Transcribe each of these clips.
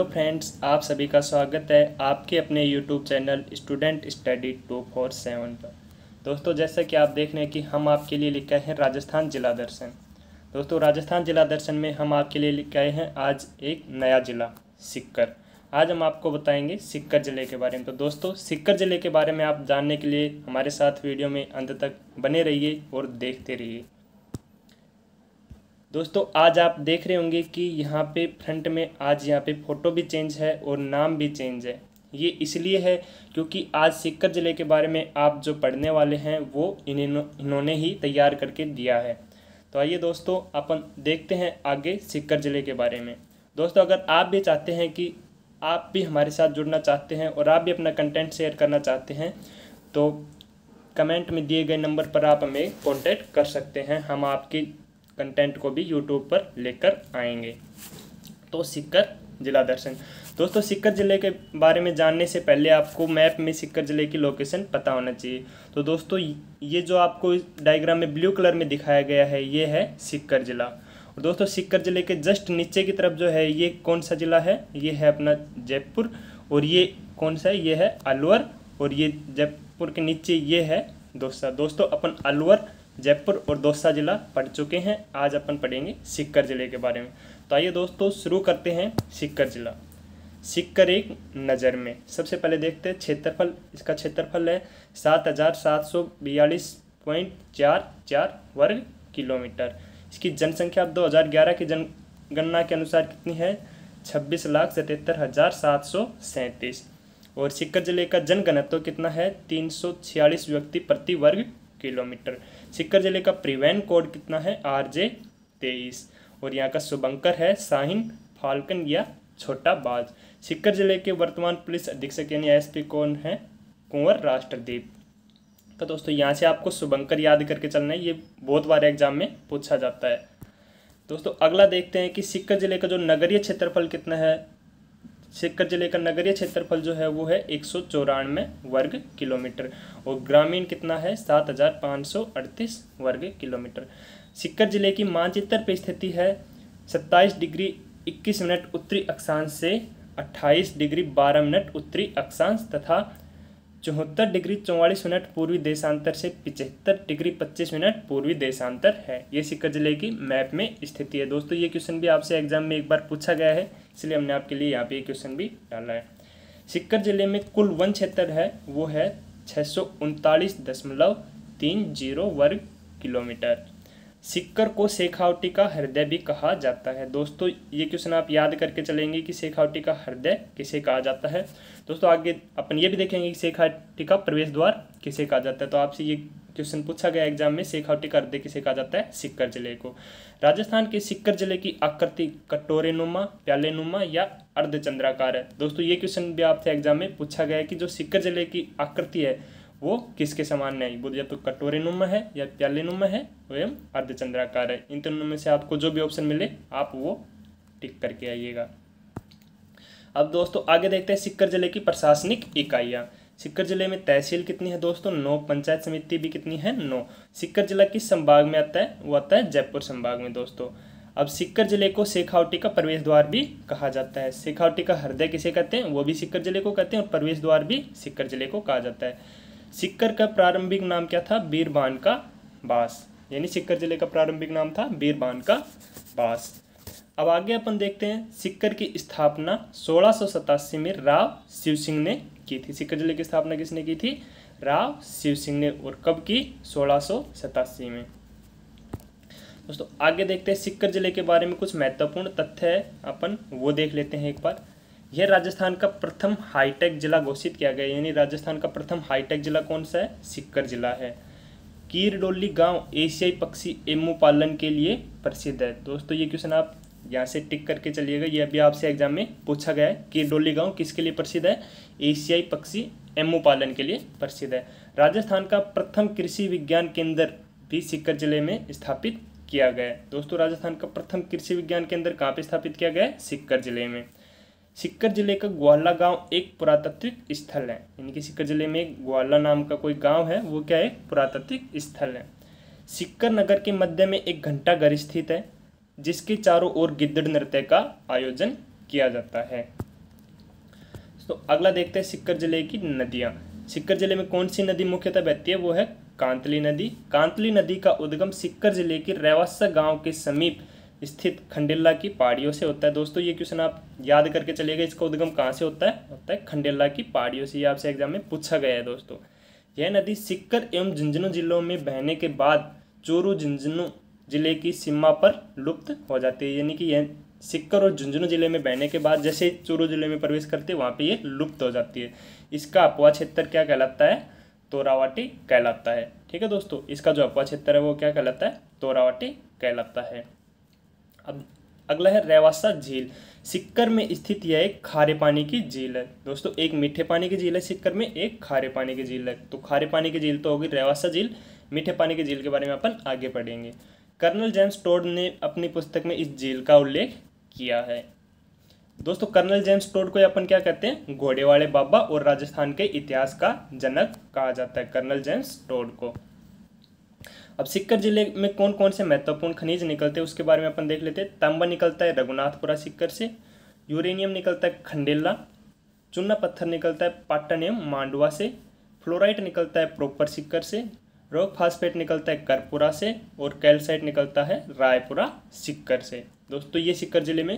hello friends आप सभी का स्वागत है आपके अपने YouTube channel student study two four seven पर दोस्तों जैसा कि आप देख रहे हैं कि हम आपके लिए लिख आए हैं राजस्थान जिला दर्शन दोस्तों राजस्थान जिला दर्शन में हम आपके लिए लिख आए हैं आज एक नया जिला सिक्कर आज हम आपको बताएंगे सिक्कर ज़िले के बारे में तो दोस्तों सिक्कर ज़िले के बारे में आप जानने के लिए हमारे साथ वीडियो में अंत तक बने रहिए और देखते रहिए दोस्तों आज आप देख रहे होंगे कि यहाँ पे फ्रंट में आज यहाँ पे फ़ोटो भी चेंज है और नाम भी चेंज है ये इसलिए है क्योंकि आज सिक्कर ज़िले के बारे में आप जो पढ़ने वाले हैं वो इन्हें इन्होंने ही तैयार करके दिया है तो आइए दोस्तों अपन देखते हैं आगे सिक्कर ज़िले के बारे में दोस्तों अगर आप भी चाहते हैं कि आप भी हमारे साथ जुड़ना चाहते हैं और आप भी अपना कंटेंट शेयर करना चाहते हैं तो कमेंट में दिए गए नंबर पर आप हमें कॉन्टैक्ट कर सकते हैं हम आपकी कंटेंट को भी यूट्यूब पर लेकर आएंगे तो सिक्कर जिला दर्शन दोस्तों सिक्कर ज़िले के बारे में जानने से पहले आपको मैप में सिक्कर ज़िले की लोकेशन पता होना चाहिए तो दोस्तों ये जो आपको इस डायग्राम में ब्लू कलर में दिखाया गया है ये है सिक्कर ज़िला और दोस्तों सिक्कर ज़िले के जस्ट नीचे की तरफ जो है ये कौन सा ज़िला है ये है अपना जयपुर और ये कौन सा है ये है अलवर और ये जयपुर के नीचे ये है दोस्तों दोस्तों अपन अलवर जयपुर और दौसा जिला पढ़ चुके हैं आज अपन पढ़ेंगे सिक्कर जिले के बारे में तो आइए दोस्तों शुरू करते हैं सिक्कर जिला सिक्कर एक नज़र में सबसे पहले देखते हैं क्षेत्रफल इसका क्षेत्रफल है सात हज़ार सात सौ बयालीस पॉइंट चार चार वर्ग किलोमीटर इसकी जनसंख्या दो हज़ार ग्यारह की जनगणना के अनुसार कितनी है छब्बीस लाख सतहत्तर हज़ार सात सौ सैंतीस और सिक्कर जिले का जनगणत्व कितना है तीन सौ छियालीस व्यक्ति प्रति वर्ग किलोमीटर सिक्कर जिले का प्रिवेन कोड कितना है आर जे तेईस और यहाँ का शुभंकर है साहिन फाल्कन या छोटा बाज सिक्कर जिले के वर्तमान पुलिस अधीक्षक यानी पी कौन है कुंवर राष्ट्रदीप तो दोस्तों यहाँ से आपको शुभंकर याद करके चलना है ये बहुत बार एग्जाम में पूछा जाता है दोस्तों अगला देखते हैं कि सिक्कर जिले का जो नगरीय क्षेत्रफल कितना है सीकर जिले का नगरीय क्षेत्रफल जो है वो है एक सौ चौरानवे वर्ग किलोमीटर और ग्रामीण कितना है सात हजार पाँच सौ अड़तीस वर्ग किलोमीटर सिक्कर जिले की मानचित्र पर स्थिति है सत्ताईस डिग्री इक्कीस मिनट उत्तरी अक्षांश से अट्ठाईस डिग्री बारह मिनट उत्तरी अक्षांश तथा चौहत्तर डिग्री चौवालीस मिनट पूर्वी देशांतर से पिचहत्तर डिग्री पच्चीस मिनट पूर्वी देशांतर है ये सिक्कर जिले की मैप में स्थिति है दोस्तों ये क्वेश्चन भी आपसे एग्जाम में एक बार पूछा गया है इसलिए हमने आपके लिए यहाँ पे ये क्वेश्चन भी डाला है सिक्कर जिले में कुल वन क्षेत्र है वो है छः वर्ग किलोमीटर सिक्कर को शेखावटी का हृदय भी कहा जाता है दोस्तों ये क्वेश्चन आप याद करके चलेंगे कि शेखावटी का हृदय किसे कहा जाता है दोस्तों आगे अपन ये भी देखेंगे कि शेखावटी का प्रवेश द्वार किसे कहा जाता है तो आपसे ये क्वेश्चन पूछा गया एग्जाम में शेखावटी का अर्ध किसे कहा जाता है सिक्कर जिले को राजस्थान के सिक्कर जिले की आकृति कटोरे नुमा प्याले नुमा या अर्धचंद्राकार है दोस्तों ये क्वेश्चन भी आपसे एग्जाम में पूछा गया है कि जो सिक्कर जिले की आकृति है वो किसके समान है वो या तो कटोरे नुमा है या प्याले नुमा है एवं अर्धचंद्राकार है इन तीनों में से आपको जो भी ऑप्शन मिले आप वो टिक करके आइएगा अब दोस्तों आगे देखते हैं सिक्कर जिले की प्रशासनिक इकाइयाँ सिक्कर जिले में तहसील कितनी है दोस्तों नौ पंचायत समिति भी कितनी है नौ सिक्कर जिला किस संभाग में आता है वो आता है जयपुर संभाग में दोस्तों अब सिक्कर जिले को शेखावटी का प्रवेश द्वार भी कहा जाता है शेखावटी का हृदय किसे कहते हैं वो भी सिक्कर जिले को कहते हैं और प्रवेश द्वार भी सिक्कर जिले को कहा जाता है सिक्कर का प्रारंभिक नाम क्या था बीरबान का बास यानी सिक्कर जिले का प्रारंभिक नाम था बीरबान का बास अब आगे अपन देखते हैं सिक्कर की स्थापना सोलह में राव शिव सिंह ने की थी सिक्का जिले की स्थापना किसने की थी राव शिव सिंह ने और कब की सोलह में दोस्तों आगे देखते हैं सिक्कर जिले के बारे में कुछ महत्वपूर्ण तथ्य है अपन वो देख लेते हैं एक बार यह राजस्थान का प्रथम हाईटेक जिला घोषित किया गया यानी राजस्थान का प्रथम हाईटेक जिला कौन सा है सिक्कर जिला है कीरडोली गांव एशियाई पक्षी एमू पालन के लिए प्रसिद्ध है दोस्तों ये क्वेश्चन आप यहाँ से टिक करके चलिएगा ये अभी आपसे एग्जाम में पूछा गया है कि डोली गांव किसके लिए प्रसिद्ध है एशियाई पक्षी एमओ पालन के लिए प्रसिद्ध है राजस्थान का प्रथम कृषि विज्ञान केंद्र भी सिक्कर जिले में स्थापित किया गया है दोस्तों राजस्थान का प्रथम कृषि विज्ञान केंद्र कहाँ पर स्थापित किया गया है सिक्कर जिले में सिक्कर जिले का ग्वाला गांव एक पुरातत्विक स्थल है यानी कि सिक्कर जिले में ग्वाला नाम का कोई गांव है वो क्या है पुरातत्विक स्थल है सिक्कर नगर के मध्य में एक घंटा घर स्थित है जिसके चारों ओर गिद्दड़ नृत्य का आयोजन किया जाता है तो अगला देखते हैं सिक्कर जिले की नदियाँ सिक्कर जिले में कौन सी नदी मुख्यतः बहती है वो है कांतली नदी कांतली नदी का उद्गम सिक्कर जिले के रेवासा गांव के समीप स्थित खंडेला की पहाड़ियों से होता है दोस्तों ये क्वेश्चन आप याद करके चलेगा इसका उद्गम कहाँ से होता है होता है खंडेला की पहाड़ियों से ये आपसे एग्जाम में पूछा गया है दोस्तों यह नदी सिक्कर एवं झुंझुनू जिलों में बहने के बाद चोरू झुंझुनू जिले की सीमा पर लुप्त हो जाती है यानी कि यह सिक्कर और झुंझुनू जिले में बहने के बाद जैसे चूरू जिले में प्रवेश करते वहाँ पे ये लुप्त हो जाती है इसका अपवा क्षेत्र क्या कहलाता है तोरावाटी कहलाता है ठीक है दोस्तों इसका जो अपवा क्षेत्र है वो क्या कहलाता है तोरावाटी कहलाता है अब अगला है रेवासा झील सिक्कर में स्थित यह एक खारे पानी की झील है दोस्तों एक मीठे पानी की झील है सिक्कर में एक खारे पानी की झील है तो खारे पानी की झील तो होगी रेवासा झील मीठे पानी की झील के बारे में अपन आगे पढ़ेंगे कर्नल जेम्स टोड ने अपनी पुस्तक में इस जेल का उल्लेख किया है दोस्तों कर्नल जेम्स टोड को अपन क्या कहते हैं घोड़े वाले बाबा और राजस्थान के इतिहास का जनक कहा जाता है कर्नल जेम्स टोड को अब सिक्कर जिले में कौन कौन से महत्वपूर्ण खनिज निकलते हैं उसके बारे में अपन देख लेते हैं तांबा निकलता है रघुनाथपुरा सिक्कर से यूरेनियम निकलता है खंडेला चूना पत्थर निकलता है पाटनियम मांडवा से फ्लोराइट निकलता है प्रॉपर सिक्कर से रॉक फास्फेट निकलता है करपुरा से और कैल्साइट निकलता है रायपुरा सिक्कर से दोस्तों ये सिक्कर ज़िले में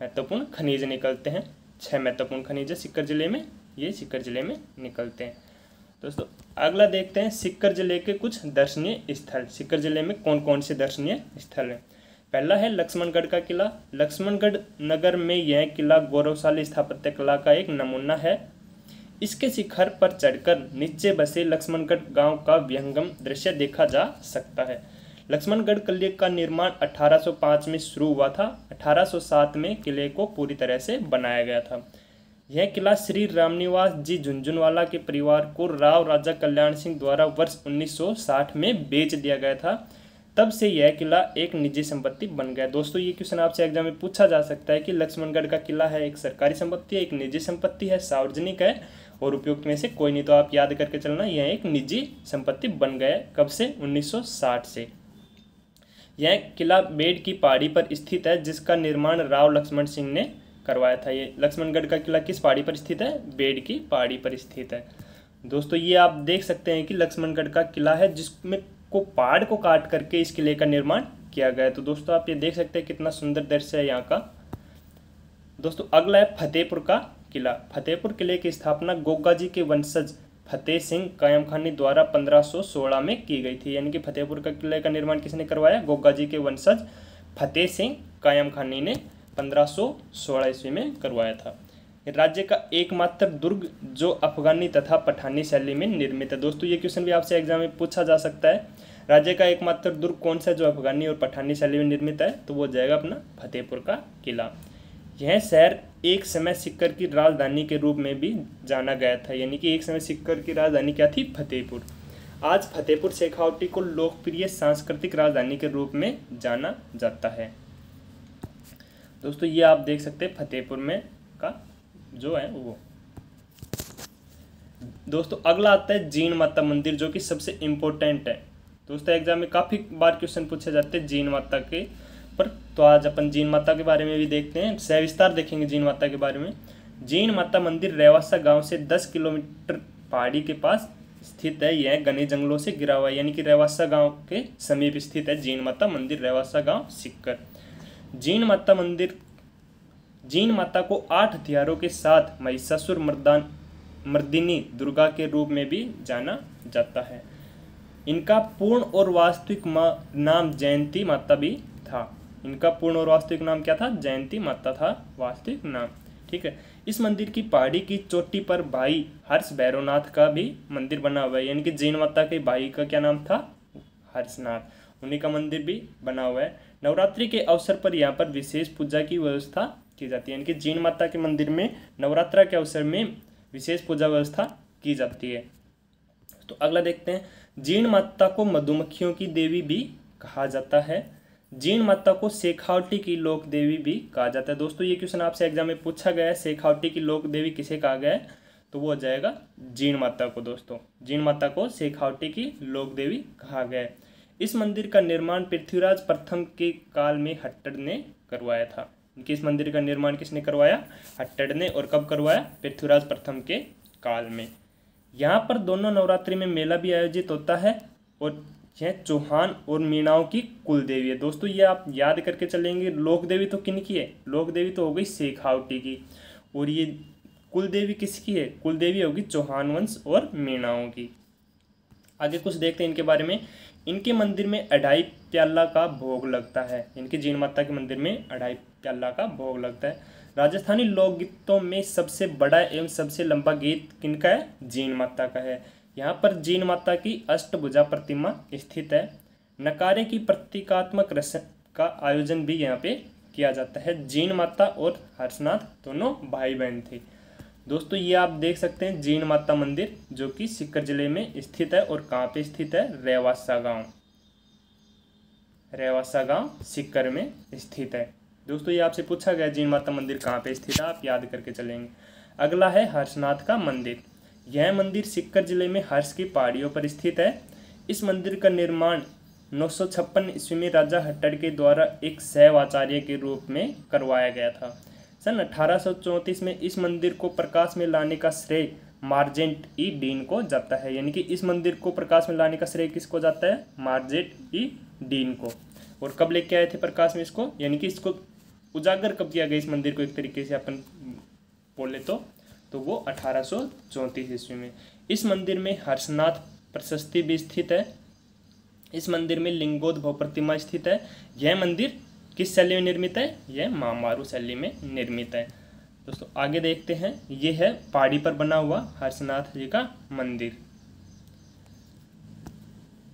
महत्वपूर्ण खनिज निकलते हैं छह महत्वपूर्ण खनिज सिक्कर ज़िले में ये सिक्कर ज़िले में निकलते हैं दोस्तों अगला देखते हैं सिक्कर ज़िले के कुछ दर्शनीय स्थल सिक्कर ज़िले में कौन कौन से दर्शनीय स्थल हैं पहला है लक्ष्मणगढ़ का किला लक्ष्मणगढ़ नगर में यह किला गौरवशाली स्थापत्य कला का एक नमूना है इसके शिखर पर चढ़कर नीचे बसे लक्ष्मणगढ़ गांव का व्यंगम दृश्य देखा जा सकता है लक्ष्मणगढ़ किले का निर्माण 1805 में शुरू हुआ था 1807 में किले को पूरी तरह से बनाया गया था यह किला श्री रामनिवास जी झुंझुनवाला के परिवार को राव राजा कल्याण सिंह द्वारा वर्ष 1960 में बेच दिया गया था तब से यह किला एक निजी संपत्ति बन गया दोस्तों ये क्वेश्चन आपसे एग्जाम में पूछा जा सकता है कि लक्ष्मणगढ़ का किला है एक सरकारी संपत्ति है एक निजी संपत्ति है सार्वजनिक है और उपयुक्त में से कोई नहीं तो आप याद करके चलना यह एक निजी संपत्ति बन गया कब से 1960 से यह किला बेड की पहाड़ी पर स्थित है जिसका निर्माण राव लक्ष्मण सिंह ने करवाया था ये लक्ष्मणगढ़ का किला किस पहाड़ी पर स्थित है बेड की पहाड़ी पर स्थित है दोस्तों ये आप देख सकते हैं कि लक्ष्मणगढ़ का किला है जिसमें को पहाड़ को काट करके इस किले का निर्माण किया गया तो दोस्तों आप ये देख सकते हैं कितना सुंदर दृश्य है यहाँ का दोस्तों अगला है फतेहपुर का किला फतेहपुर किले की स्थापना गोगा जी के वंशज फतेह सिंह कायम खानी द्वारा 1516 में की गई थी यानी कि फतेहपुर का किले का निर्माण किसने करवाया गोगा जी के वंशज फतेह सिंह कायम खानी ने 1516 ईस्वी में करवाया था राज्य का एकमात्र दुर्ग जो अफगानी तथा पठानी शैली में निर्मित है दोस्तों ये क्वेश्चन भी आपसे एग्जाम में पूछा जा सकता है राज्य का एकमात्र दुर्ग कौन सा जो अफगानी और पठानी शैली में निर्मित है तो वो जाएगा अपना फतेहपुर का किला यह शहर एक समय सिक्कर की राजधानी के रूप में भी जाना गया था यानी कि एक समय सिक्कर की राजधानी क्या थी फतेहपुर आज फतेहपुर शेखावटी को लोकप्रिय सांस्कृतिक राजधानी के रूप में जाना जाता है दोस्तों ये आप देख सकते हैं फतेहपुर में का जो है वो दोस्तों अगला आता है जीन माता मंदिर जो कि सबसे इम्पोर्टेंट है दोस्तों एग्जाम में काफ़ी बार क्वेश्चन पूछे जाते हैं जीन माता के पर तो आज अपन जीन माता के बारे में भी देखते हैं सविस्तार देखेंगे जीन माता के बारे में जीन माता मंदिर रेवासा गांव से 10 किलोमीटर पहाड़ी के पास स्थित है यह घने जंगलों से गिरा हुआ है यानी कि रेवासा गांव के समीप स्थित है जीन माता मंदिर रेवासा गांव सिक्कर जीन माता मंदिर जीन माता को आठ हथियारों के साथ महिषासुर मर्दान मर्दिनी दुर्गा के रूप में भी जाना जाता है इनका पूर्ण और वास्तविक नाम जयंती माता भी था इनका पूर्ण और वास्तविक नाम क्या था जयंती माता था वास्तविक नाम ठीक है इस मंदिर की पहाड़ी की चोटी पर भाई हर्ष भैरवनाथ का भी मंदिर बना हुआ है यानी कि जैन माता के भाई का क्या नाम था हर्षनाथ उन्हीं का मंदिर भी बना हुआ है नवरात्रि के अवसर पर यहाँ पर विशेष पूजा की व्यवस्था की जाती है यानी कि जैन माता के मंदिर में नवरात्रा के अवसर में विशेष पूजा व्यवस्था की जाती है तो अगला देखते हैं जीर्ण माता को मधुमक्खियों की देवी भी कहा जाता है जीण माता को शेखावटी की लोक देवी भी कहा जाता है दोस्तों ये क्वेश्चन आपसे एग्जाम में पूछा गया है शेखावटी की लोक देवी किसे कहा गया है तो वो हो जाएगा जीण माता को दोस्तों जीण माता को शेखावटी की लोक देवी कहा गया है इस मंदिर का निर्माण पृथ्वीराज प्रथम के काल में हट्टड़ ने करवाया था इनके इस मंदिर का निर्माण किसने करवाया हट्टड़ ने और कब करवाया पृथ्वीराज प्रथम के काल में यहाँ पर दोनों नवरात्रि में मेला भी आयोजित होता है और हैं चौहान और मीणाओं की कुल देवी है दोस्तों ये आप याद करके चलेंगे लोक देवी तो किन की है लोक देवी तो हो गई शेखावटी की और ये कुल देवी किसकी है कुल देवी होगी चौहान वंश और मीणाओं की आगे कुछ देखते हैं इनके बारे में इनके मंदिर में अढ़ाई प्याला का भोग लगता है इनके जीन माता के मंदिर में अढ़ाई प्याला का भोग लगता है राजस्थानी लोकगीतों में सबसे बड़ा एवं सबसे लंबा गीत किनका है जीन माता का है यहाँ पर जीन माता की अष्टभुजा प्रतिमा स्थित है नकारे की प्रतीकात्मक रस का आयोजन भी यहाँ पे किया जाता है जीन माता और हर्षनाथ दोनों भाई बहन थे दोस्तों ये आप देख सकते हैं जीन माता मंदिर जो कि सिक्कर जिले में स्थित है और कहाँ पे स्थित है रेवासा गांव रेवासा गांव सिक्कर में स्थित है दोस्तों ये आपसे पूछा गया जीन माता मंदिर कहाँ पे स्थित है आप याद करके चलेंगे अगला है हर्षनाथ का मंदिर यह मंदिर सिक्कर जिले में हर्ष की पहाड़ियों पर स्थित है इस मंदिर का निर्माण नौ सौ ईस्वी में राजा हट्टर के द्वारा एक शैव आचार्य के रूप में करवाया गया था सन चौंतीस में इस मंदिर को प्रकाश में लाने का श्रेय मार्जेंट ई डीन को जाता है यानी कि इस मंदिर को प्रकाश में लाने का श्रेय किसको जाता है मार्जेंट ई डीन को और कब लेके आए थे प्रकाश में इसको यानी कि इसको उजागर कब किया गया इस मंदिर को एक तरीके से अपन बोले तो तो वो अठारह सौ चौंतीस ईस्वी में इस मंदिर में हर्षनाथ प्रशस्ति भी स्थित है इस मंदिर में लिंगोद्भव प्रतिमा स्थित है यह मंदिर किस शैली में निर्मित है यह मामारू शैली में निर्मित है दोस्तों आगे देखते हैं ये है पहाड़ी पर बना हुआ हर्षनाथ जी का मंदिर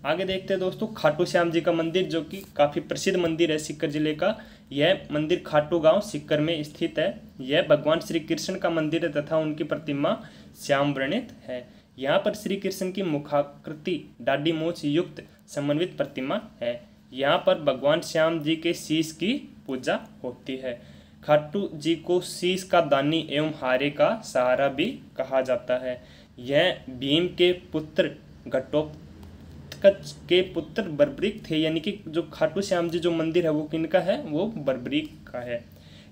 आगे देखते हैं दोस्तों खाटू श्याम जी का मंदिर जो कि काफ़ी प्रसिद्ध मंदिर है सिक्कर जिले का यह मंदिर खाटू गांव सिक्कर में स्थित है यह भगवान श्री कृष्ण का मंदिर है तथा उनकी प्रतिमा श्याम वर्णित है यहाँ पर श्री कृष्ण की मुखाकृति डाडी मोच युक्त समन्वित प्रतिमा है यहाँ पर भगवान श्याम जी के शीश की पूजा होती है खाटू जी को शीश का दानी एवं हारे का सहारा भी कहा जाता है यह भीम के पुत्र घटोप कच्छ के पुत्र बर्बरिक थे यानी कि जो खाटू श्याम जी जो मंदिर है वो किन का है वो बर्बरिक का है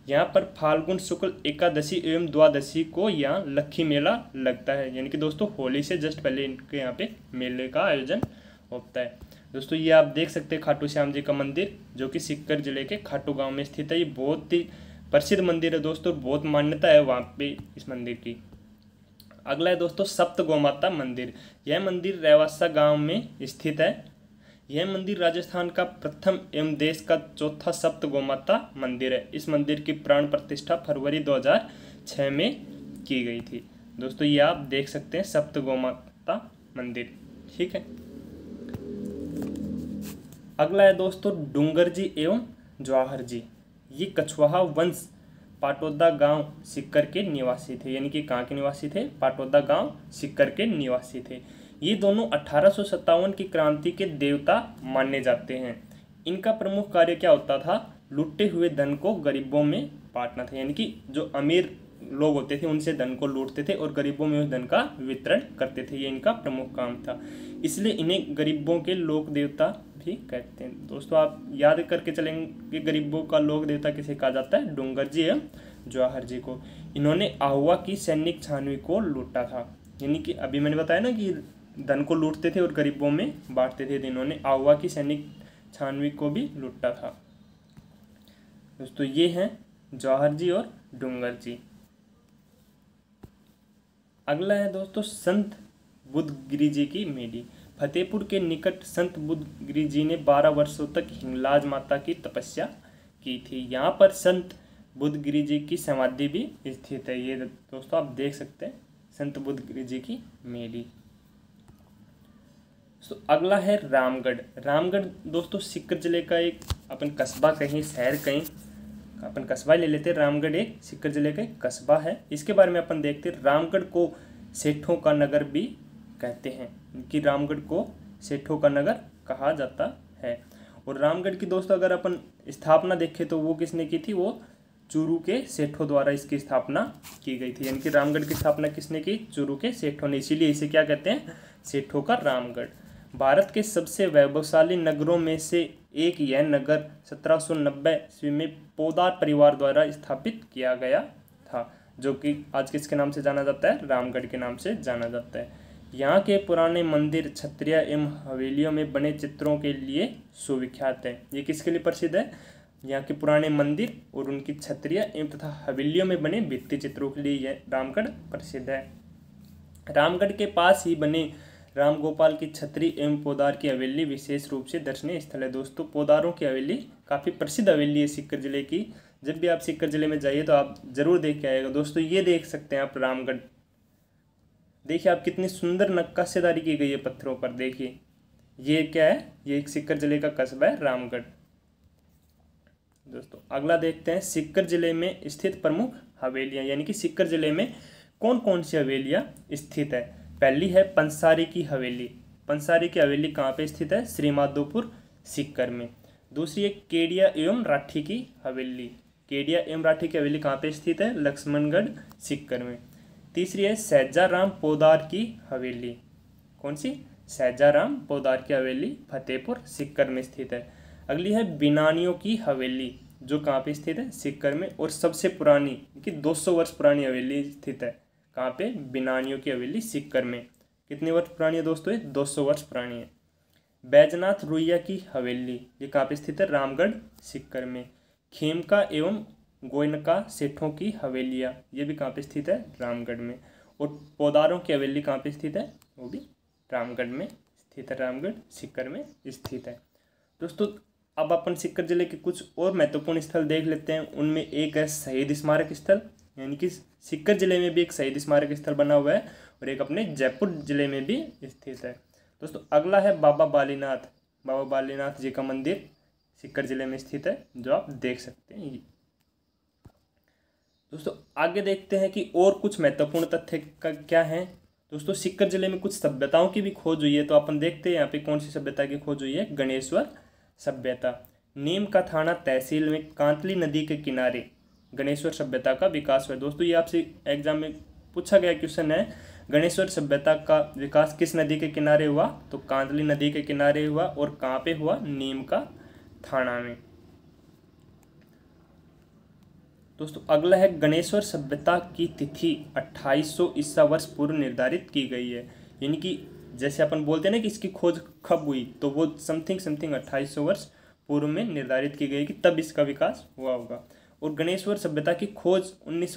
यहाँ पर फाल्गुन शुक्ल एकादशी एवं द्वादशी को यहाँ लक्खी मेला लगता है यानी कि दोस्तों होली से जस्ट पहले इनके यहाँ पे मेले का आयोजन होता है दोस्तों ये आप देख सकते हैं खाटू श्याम जी का मंदिर जो कि सिक्कर जिले के खाटू गांव में स्थित है ये बहुत ही प्रसिद्ध मंदिर है दोस्तों बहुत मान्यता है वहाँ पे इस मंदिर की अगला है दोस्तों सप्त गोमाता मंदिर यह मंदिर रेवासा गांव में स्थित है यह मंदिर राजस्थान का प्रथम एवं देश का चौथा सप्त गोमाता मंदिर है इस मंदिर की प्राण प्रतिष्ठा फरवरी 2006 में की गई थी दोस्तों ये आप देख सकते हैं सप्त गोमाता मंदिर ठीक है अगला है दोस्तों डूंगर जी एवं जवाहर जी ये कछुआहा वंश पाटोदा गांव सिक्कर के निवासी थे यानी कि कहाँ के निवासी थे पाटोदा गांव सिक्कर के निवासी थे ये दोनों अठारह की क्रांति के देवता माने जाते हैं इनका प्रमुख कार्य क्या होता था लुटे हुए धन को गरीबों में बांटना था यानी कि जो अमीर लोग होते थे उनसे धन को लूटते थे और गरीबों में उस धन का वितरण करते थे ये इनका प्रमुख काम था इसलिए इन्हें गरीबों के लोक देवता भी कहते हैं दोस्तों आप याद करके चलेंगे गरीबों का लोक देवता किसे कहा जाता है डोंगर जी एवं जवाहर जी को इन्होंने आहुआ की सैनिक छानवी को लूटा था यानी कि अभी मैंने बताया ना कि धन को लूटते थे और गरीबों में बांटते थे इन्होंने आहुआ की सैनिक छानवी को भी लूटा था दोस्तों ये हैं जवाहर जी और डोंगर जी अगला है दोस्तों संत बुद्ध गिरी जी की मेडी फतेहपुर के निकट संत बुद्ध गिरी जी ने बारह वर्षों तक हिंगलाज माता की तपस्या की थी यहाँ पर संत बुद्ध गिरी जी की समाधि भी स्थित है ये दोस्तों आप देख सकते हैं संत बुद्ध गिरी जी की मेडी सो अगला है रामगढ़ रामगढ़ दोस्तों सिक्कर जिले का एक अपन कस्बा कहीं शहर कहीं अपन कस्बा ले लेते रामगढ़ एक सिक्कर जिले का कस्बा है इसके बारे में अपन देखते रामगढ़ को सेठों का नगर भी कहते हैं कि रामगढ़ को सेठों का नगर कहा जाता है और रामगढ़ की दोस्तों अगर अपन स्थापना देखें तो वो किसने की थी वो चूरू के सेठों द्वारा इसकी स्थापना की गई थी यानी कि रामगढ़ की स्थापना किसने की चूरू के सेठों ने इसीलिए इसे क्या कहते हैं सेठों का रामगढ़ भारत के सबसे वैभवशाली नगरों में से एक यह नगर सत्रह सौ ईस्वी में पोदार परिवार द्वारा स्थापित किया गया था जो कि आज किसके नाम से जाना जाता है रामगढ़ के नाम से जाना जाता है यहाँ के पुराने मंदिर छत्रिय एवं हवेलियों में बने चित्रों के लिए सुविख्यात है ये किसके लिए प्रसिद्ध है यहाँ के पुराने मंदिर और उनकी छत्रिय एवं तथा हवेलियों में बने भित्ति चित्रों के लिए यह रामगढ़ प्रसिद्ध है रामगढ़ के पास ही बने रामगोपाल की छतरी एवं पोदार की हवेली विशेष रूप से दर्शनीय स्थल है दोस्तों पोदारों की हवेली काफ़ी प्रसिद्ध हवेली है सीकर जिले की जब भी आप सीकर जिले में जाइए तो आप ज़रूर देख के आएगा दोस्तों ये देख सकते हैं आप रामगढ़ देखिए आप कितनी सुंदर नक्काशेदारी की गई है पत्थरों पर देखिए ये क्या है ये एक सिक्कर जिले का कस्बा है रामगढ़ दोस्तों अगला देखते हैं सिक्कर जिले में स्थित प्रमुख हवेलियाँ यानी कि सिक्कर जिले में कौन कौन सी हवेलियाँ स्थित है पहली है पंसारी की हवेली पंसारी की हवेली कहाँ पे स्थित है श्रीमाधोपुर सिक्कर में दूसरी है केडिया एवं राठी की हवेली केडिया एवं राठी की हवेली कहाँ पे स्थित है लक्ष्मणगढ़ सिक्कर में तीसरी है सहजाराम पोदार की हवेली कौन सी सहजाराम पोदार की हवेली फतेहपुर सिक्कर में स्थित है अगली है बिनानियों की हवेली जो कहाँ पे स्थित है सिक्कर में और सबसे पुरानी कि 200 वर्ष पुरानी हवेली स्थित है कहाँ पे बिनानियों की हवेली सिक्कर में कितने वर्ष पुरानी है दोस्तों ये सौ वर्ष पुरानी है बैजनाथ रुइया की हवेली ये कहाँ पे स्थित है रामगढ़ सिक्कर में खेमका एवं गोयनका सेठों की हवेलियाँ ये भी कहाँ पे स्थित है रामगढ़ में और पौदारों की हवेली कहाँ पे स्थित है वो भी रामगढ़ में स्थित है रामगढ़ सिक्कर में स्थित है दोस्तों अब अपन सिक्कर जिले के कुछ और महत्वपूर्ण स्थल देख लेते हैं उनमें एक है शहीद स्मारक स्थल यानी कि सिक्कर जिले में भी एक शहीद स्मारक स्थल बना हुआ है और एक अपने जयपुर जिले में भी स्थित है दोस्तों अगला है बाबा बालीनाथ बाबा बालीनाथ जी का मंदिर सिक्कर जिले में स्थित है जो आप देख सकते हैं दोस्तों आगे देखते हैं कि और कुछ महत्वपूर्ण तथ्य का क्या है दोस्तों सिक्कर जिले में कुछ सभ्यताओं की भी खोज हुई है तो अपन देखते हैं यहाँ पे कौन सी सभ्यता की खोज हुई है गणेश्वर सभ्यता नीम का थाना तहसील में कांतली नदी के किनारे गणेश्वर सभ्यता का विकास हुआ दोस्तों ये आपसे एग्जाम में पूछा गया क्वेश्चन है गणेश्वर सभ्यता का विकास किस नदी के किनारे हुआ तो कांदली नदी के किनारे हुआ और कहाँ पे हुआ नीम का थाना में दोस्तों अगला है गणेश्वर सभ्यता की तिथि 2800 ईसा वर्ष पूर्व निर्धारित की गई है यानी कि जैसे अपन बोलते हैं ना कि इसकी खोज कब हुई तो वो समथिंग समथिंग 2800 वर्ष पूर्व में निर्धारित की गई कि तब इसका विकास हुआ होगा और गणेश्वर सभ्यता की खोज उन्नीस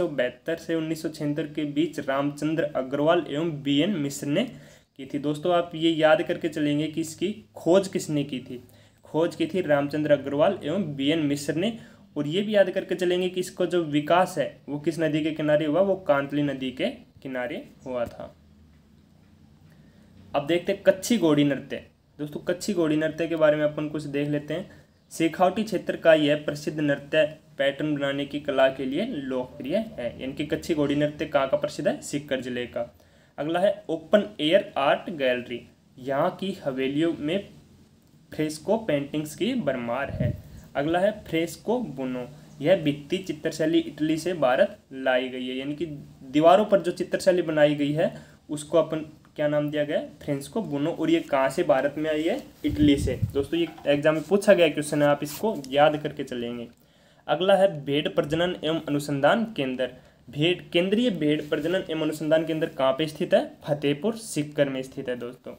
से उन्नीस के बीच रामचंद्र अग्रवाल एवं बी एन मिश्र ने की थी दोस्तों आप ये याद करके चलेंगे कि इसकी खोज किसने की थी खोज की थी रामचंद्र अग्रवाल एवं बी एन मिश्र ने और ये भी याद करके चलेंगे कि इसका जो विकास है वो किस नदी के किनारे हुआ वो कांतली नदी के किनारे हुआ था अब देखते हैं कच्ची घोड़ी नृत्य दोस्तों कच्ची घोड़ी नृत्य के बारे में अपन कुछ देख लेते हैं शेखावटी क्षेत्र का यह प्रसिद्ध नृत्य पैटर्न बनाने की कला के लिए लोकप्रिय है यानी कि कच्ची घोड़ी नृत्य कहाँ का प्रसिद्ध है सीकर जिले का अगला है ओपन एयर आर्ट गैलरी यहाँ की हवेलियों में फ्रेस्को पेंटिंग्स की भरमार है अगला है फ्रेस्को बुनो यह वित्तीय चित्रशैली इटली से भारत लाई गई है यानी कि दीवारों पर जो चित्रशैली बनाई गई है उसको अपन क्या नाम दिया गया है फ्रेंच को बुनो और ये कहाँ से भारत में आई है इटली से दोस्तों ये एग्जाम में पूछा गया क्वेश्चन है आप इसको याद करके चलेंगे अगला है भेड़ प्रजनन एवं अनुसंधान केंद्र भेड़ केंद्रीय भेड़ प्रजनन एवं अनुसंधान केंद्र कहाँ पे स्थित है फतेहपुर सिक्कर में स्थित है दोस्तों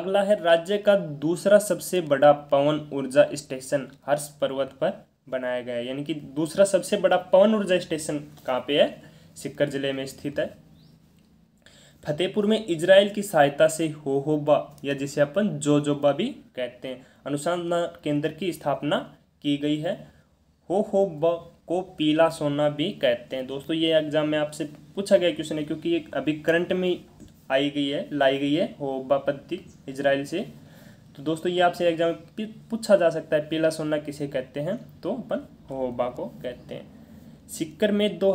अगला है राज्य का दूसरा सबसे बड़ा पवन ऊर्जा स्टेशन हर्ष पर्वत पर बनाया गया है यानी कि दूसरा सबसे बड़ा पवन ऊर्जा स्टेशन कहाँ पे है सिक्कर जिले में स्थित है फतेहपुर में इजराइल की सहायता से होहोबा या जिसे अपन जोजोबा भी कहते हैं अनुसंधान केंद्र की स्थापना की गई है होहोबा को पीला सोना भी कहते हैं दोस्तों ये एग्जाम में आपसे पूछा गया क्वेश्चन है क्योंकि ये अभी करंट में आई गई है लाई गई है होहोबा पद्धति इजराइल से तो दोस्तों ये आपसे एग्जाम में पूछा जा सकता है पीला सोना किसे कहते हैं तो अपन होहोबा को कहते हैं सिक्कर में दो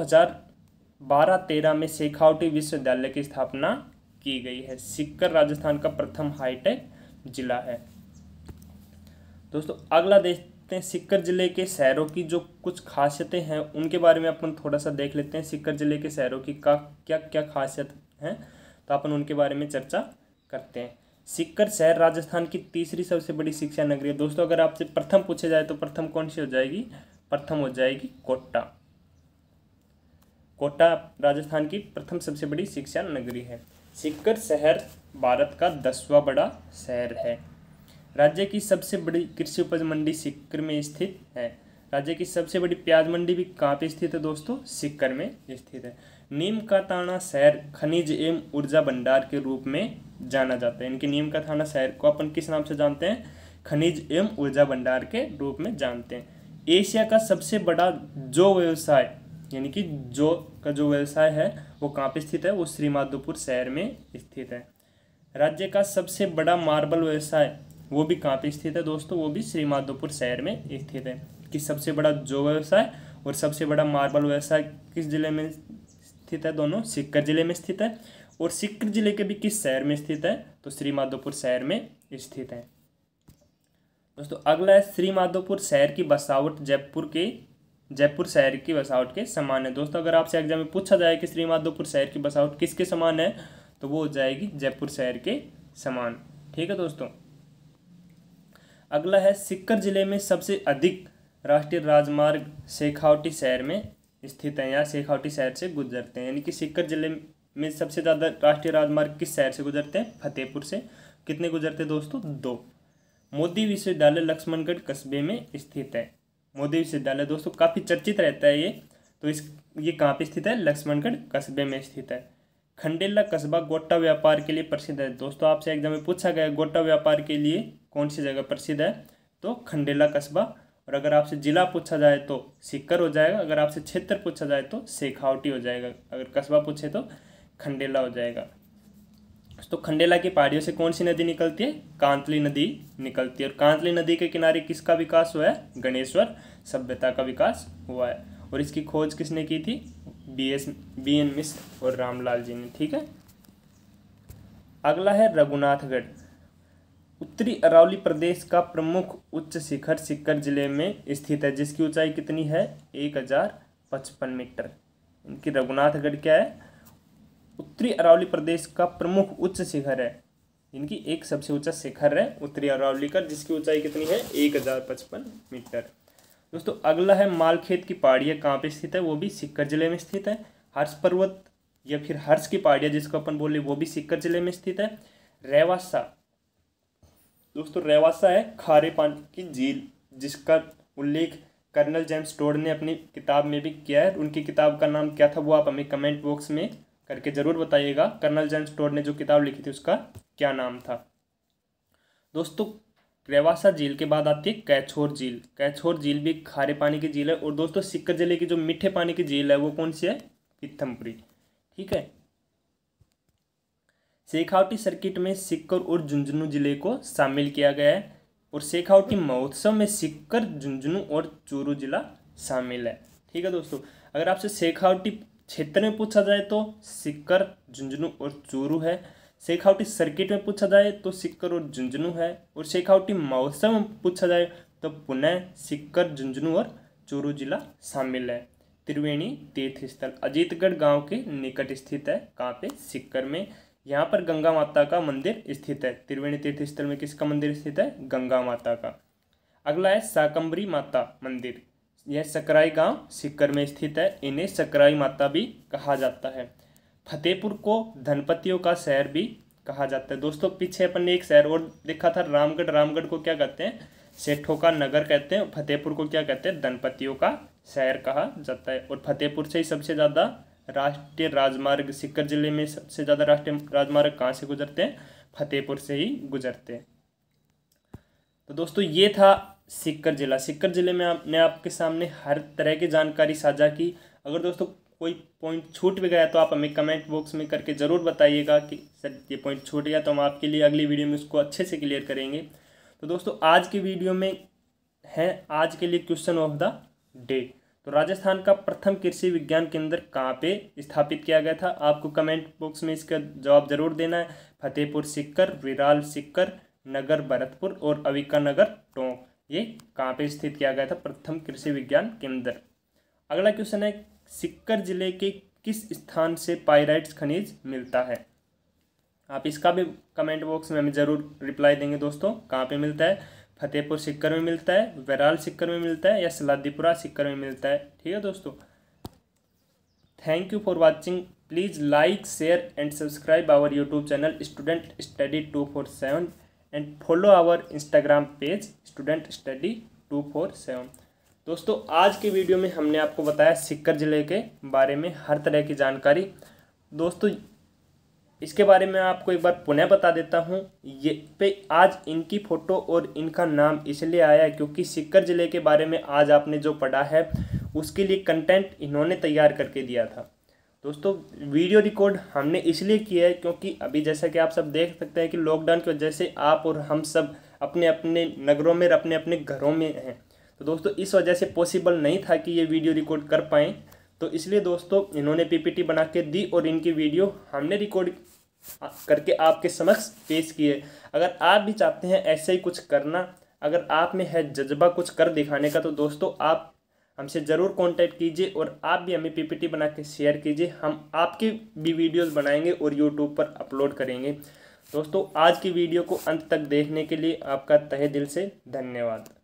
बारह तेरह में शेखावटी विश्वविद्यालय की स्थापना की गई है सिक्कर राजस्थान का प्रथम हाईटेक जिला है दोस्तों अगला देखते हैं सिक्कर जिले के शहरों की जो कुछ खासियतें हैं उनके बारे में अपन थोड़ा सा देख लेते हैं सिक्कर जिले के शहरों की का क्या क्या खासियत हैं तो अपन उनके बारे में चर्चा करते हैं सिक्कर शहर राजस्थान की तीसरी सबसे बड़ी शिक्षा नगरी है दोस्तों अगर आपसे प्रथम पूछे जाए तो प्रथम कौन सी हो जाएगी प्रथम हो जाएगी कोटा कोटा राजस्थान की प्रथम सबसे बड़ी शिक्षा नगरी है सिक्कर शहर भारत का दसवां बड़ा शहर है राज्य की सबसे बड़ी कृषि उपज मंडी सिक्कर में स्थित है राज्य की सबसे बड़ी प्याज मंडी भी कहाँ पे स्थित है दोस्तों सिक्कर में स्थित है नीम का थाना शहर खनिज एवं ऊर्जा भंडार के रूप में जाना जाता है इनके नीम का थाना शहर को अपन किस नाम से जानते हैं खनिज एवं ऊर्जा भंडार के रूप में जानते हैं एशिया का सबसे बड़ा जो व्यवसाय यानी कि जो का जो व्यवसाय है वो कहाँ पे स्थित है वो श्रीमाधोपुर शहर में स्थित है राज्य का सबसे बड़ा मार्बल व्यवसाय वो भी कहाँ पे स्थित है दोस्तों वो भी श्रीमाधोपुर शहर में स्थित है कि सबसे बड़ा जो व्यवसाय और सबसे बड़ा मार्बल व्यवसाय किस जिले में स्थित है दोनों सिक्कर जिले में स्थित है और सिक्कर जिले के भी किस शहर में स्थित है तो श्रीमाधोपुर शहर में स्थित है दोस्तों अगला है श्रीमाधोपुर शहर की बसावट जयपुर के जयपुर शहर की बसावट के समान है दोस्तों अगर आपसे एग्जाम में पूछा जाए कि श्रीमाधोपुर शहर की बसावट किसके समान है तो वो हो जाएगी जयपुर शहर के समान ठीक है दोस्तों अगला है सिक्कर जिले में सबसे अधिक राष्ट्रीय राजमार्ग शेखावटी शहर में स्थित है यहाँ शेखावटी शहर से गुजरते हैं यानी कि सिक्कर जिले में सबसे ज़्यादा राष्ट्रीय राजमार्ग किस शहर से गुजरते हैं फतेहपुर से कितने गुजरते हैं दोस्तों दो मोदी विश्वविद्यालय लक्ष्मणगढ़ कस्बे में स्थित है मोदी विश्वविद्यालय दोस्तों काफ़ी चर्चित रहता है ये तो इस ये कहाँ पे स्थित है लक्ष्मणगढ़ कस्बे में स्थित है खंडेला कस्बा गोटा व्यापार के लिए प्रसिद्ध है दोस्तों आपसे एग्जाम में पूछा गया गोटा व्यापार के लिए कौन सी जगह प्रसिद्ध है तो खंडेला कस्बा और अगर आपसे ज़िला पूछा जाए तो सिक्कर हो जाएगा अगर आपसे क्षेत्र पूछा जाए तो शेखावटी हो जाएगा अगर कस्बा पूछे तो खंडेला हो जाएगा तो खंडेला की पहाड़ियों से कौन सी नदी निकलती है कांतली नदी निकलती है और कांतली नदी के किनारे किसका विकास हुआ है गणेश्वर सभ्यता का विकास हुआ है और इसकी खोज किसने की थी B S B N Mishra और रामलाल जी ने ठीक है अगला है रघुनाथगढ़ उत्तरी अरावली प्रदेश का प्रमुख उच्च शिखर सिक्कर जिले में स्थित है जिसकी ऊंचाई कितनी है एक हजार पचपन मीटर इनकी रघुनाथगढ़ क्या है उत्तरी अरावली प्रदेश का प्रमुख उच्च शिखर है इनकी एक सबसे ऊंचा शिखर है उत्तरी अरावली का जिसकी ऊंचाई कितनी है एक हज़ार पचपन मीटर दोस्तों अगला है मालखेत की पहाड़ियाँ कहाँ पे स्थित है वो भी सिक्कर जिले में स्थित है हर्ष पर्वत या फिर हर्ष की पहाड़ियाँ जिसको अपन बोले वो भी सिक्कर जिले में स्थित है रेवासा दोस्तों रेवासा है खारे पानी की झील जिसका उल्लेख कर्नल जेम्स टोड ने अपनी किताब में भी किया है उनकी किताब का नाम क्या था वो आप हमें कमेंट बॉक्स में करके ज़रूर बताइएगा कर्नल जेम्स स्टोर ने जो किताब लिखी थी उसका क्या नाम था दोस्तों रेवासा झील के बाद आती है कैछोर झील कैछोर झील भी खारे पानी की झील है और दोस्तों सिक्कर जिले की जो मीठे पानी की झील है वो कौन सी है पिथमपुरी ठीक है शेखावटी सर्किट में सिक्कर और झुंझुनू जिले को शामिल किया गया है और शेखावटी महोत्सव में सिक्कर झुंझुनू और चूरू जिला शामिल है ठीक है दोस्तों अगर आपसे शेखावटी क्षेत्र में पूछा जाए तो सिक्कर झुंझुनू और चूरू है शेखावटी सर्किट में पूछा जाए तो सिक्कर और झुंझुनू है और शेखावटी मौसम में पूछा जाए तो पुनः सिक्कर झुंझुनू और चूरू जिला शामिल है त्रिवेणी तीर्थ स्थल अजीतगढ़ गांव के निकट स्थित है कहाँ पे सिक्कर में यहाँ पर गंगा माता का मंदिर स्थित है त्रिवेणी तीर्थ स्थल में किसका मंदिर स्थित है गंगा माता का अगला है शाकंबरी माता मंदिर यह सकराई गांव सिक्कर में स्थित है इन्हें सकराई माता भी कहा जाता है फतेहपुर को धनपतियों का शहर भी कहा जाता है दोस्तों पीछे अपन ने एक शहर और देखा था रामगढ़ रामगढ़ को क्या कहते हैं सेठों का नगर कहते हैं फतेहपुर को क्या कहते हैं धनपतियों का शहर कहा जाता है और फतेहपुर से ही सबसे ज़्यादा राष्ट्रीय राजमार्ग सिक्कर जिले में सबसे ज़्यादा राष्ट्रीय राजमार्ग कहाँ से गुजरते हैं फतेहपुर से ही गुजरते हैं तो दोस्तों ये था सिक्कर जिला सिक्कर जिले में आपने आपके सामने हर तरह की जानकारी साझा की अगर दोस्तों कोई पॉइंट छूट भी गया तो आप हमें कमेंट बॉक्स में करके ज़रूर बताइएगा कि सर ये पॉइंट छूट गया तो हम आपके लिए अगली वीडियो में उसको अच्छे से क्लियर करेंगे तो दोस्तों आज की वीडियो में है आज के लिए क्वेश्चन ऑफ द डे तो राजस्थान का प्रथम कृषि विज्ञान केंद्र कहाँ पे स्थापित किया गया था आपको कमेंट बॉक्स में इसका जवाब जरूर देना है फतेहपुर सिक्कर विराल सिक्कर नगर भरतपुर और अविका नगर टोंक ये कहाँ पे स्थित किया गया था प्रथम कृषि विज्ञान केंद्र अगला क्वेश्चन है सिक्कर जिले के किस स्थान से पायराइट्स खनिज मिलता है आप इसका भी कमेंट बॉक्स में हमें ज़रूर रिप्लाई देंगे दोस्तों कहाँ पे मिलता है फतेहपुर सिक्कर में मिलता है वैराल सिक्कर में मिलता है या सलादीपुरा सिक्कर में मिलता है ठीक है दोस्तों thank you for watching please like share and subscribe our YouTube channel student study two four seven and follow our Instagram page student study two four seven दोस्तों आज के वीडियो में हमने आपको बताया सिक्कर ज़िले के बारे में हर तरह की जानकारी दोस्तों इसके बारे में आपको एक बार पुनः बता देता हूँ ये पे आज इनकी फ़ोटो और इनका नाम इसलिए आया है क्योंकि सिक्कर ज़िले के बारे में आज आपने जो पढ़ा है उसके लिए कंटेंट इन्होंने तैयार करके दिया था दोस्तों वीडियो रिकॉर्ड हमने इसलिए किया है क्योंकि अभी जैसा कि आप सब देख सकते हैं कि लॉकडाउन की वजह से आप और हम सब अपने अपने नगरों में अपने अपने घरों में हैं तो दोस्तों इस वजह से पॉसिबल नहीं था कि ये वीडियो रिकॉर्ड कर पाएँ तो इसलिए दोस्तों इन्होंने पीपीटी बना के दी और इनकी वीडियो हमने रिकॉर्ड करके आपके समक्ष पेश किए अगर आप भी चाहते हैं ऐसे ही कुछ करना अगर आप में है जज्बा कुछ कर दिखाने का तो दोस्तों आप हमसे ज़रूर कांटेक्ट कीजिए और आप भी हमें पीपीटी बना के शेयर कीजिए हम आपके भी वीडियोस बनाएंगे और यूट्यूब पर अपलोड करेंगे दोस्तों आज की वीडियो को अंत तक देखने के लिए आपका तहे दिल से धन्यवाद